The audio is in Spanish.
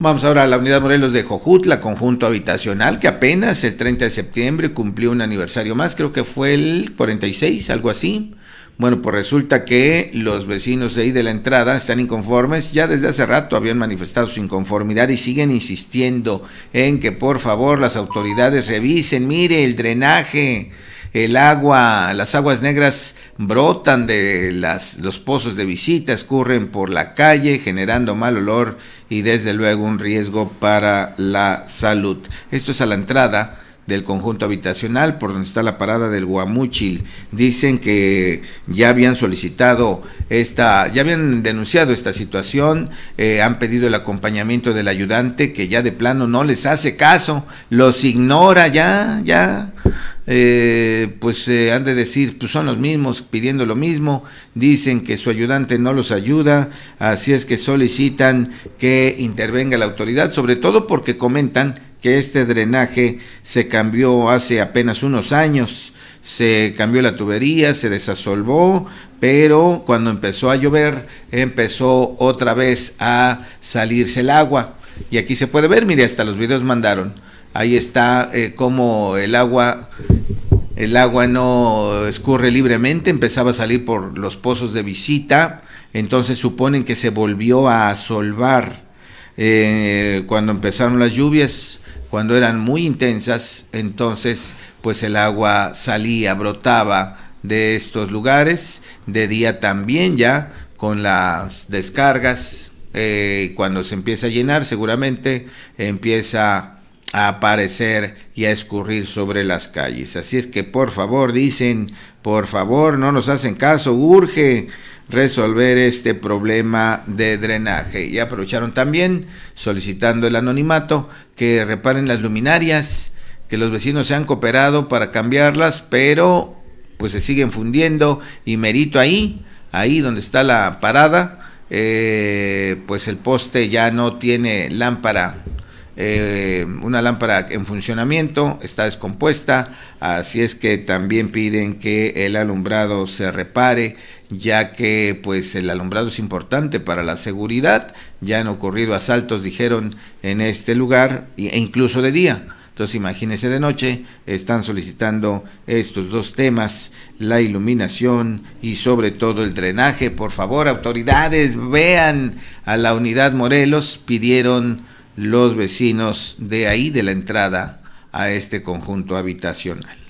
Vamos ahora a la Unidad Morelos de Jojutla, conjunto habitacional, que apenas el 30 de septiembre cumplió un aniversario más, creo que fue el 46, algo así. Bueno, pues resulta que los vecinos de ahí de la entrada están inconformes, ya desde hace rato habían manifestado su inconformidad y siguen insistiendo en que por favor las autoridades revisen, mire el drenaje, el agua, las aguas negras brotan de las, los pozos de visitas, escurren por la calle generando mal olor y desde luego un riesgo para la salud. Esto es a la entrada del conjunto habitacional por donde está la parada del Guamuchil. Dicen que ya habían solicitado esta, ya habían denunciado esta situación, eh, han pedido el acompañamiento del ayudante que ya de plano no les hace caso, los ignora ya, ya eh, pues eh, han de decir, pues son los mismos pidiendo lo mismo, dicen que su ayudante no los ayuda, así es que solicitan que intervenga la autoridad, sobre todo porque comentan que este drenaje se cambió hace apenas unos años, se cambió la tubería, se desasolvó, pero cuando empezó a llover empezó otra vez a salirse el agua. Y aquí se puede ver, mire, hasta los videos mandaron ahí está eh, como el agua el agua no escurre libremente, empezaba a salir por los pozos de visita, entonces suponen que se volvió a solvar eh, cuando empezaron las lluvias, cuando eran muy intensas, entonces pues el agua salía, brotaba de estos lugares, de día también ya, con las descargas, eh, cuando se empieza a llenar seguramente empieza a aparecer y a escurrir sobre las calles. Así es que por favor, dicen, por favor, no nos hacen caso, urge resolver este problema de drenaje. Y aprovecharon también, solicitando el anonimato, que reparen las luminarias, que los vecinos se han cooperado para cambiarlas, pero pues se siguen fundiendo y merito ahí, ahí donde está la parada, eh, pues el poste ya no tiene lámpara eh, una lámpara en funcionamiento, está descompuesta, así es que también piden que el alumbrado se repare, ya que pues el alumbrado es importante para la seguridad, ya han ocurrido asaltos, dijeron, en este lugar e incluso de día. Entonces imagínense de noche, están solicitando estos dos temas, la iluminación y sobre todo el drenaje. Por favor, autoridades, vean a la unidad Morelos, pidieron los vecinos de ahí de la entrada a este conjunto habitacional.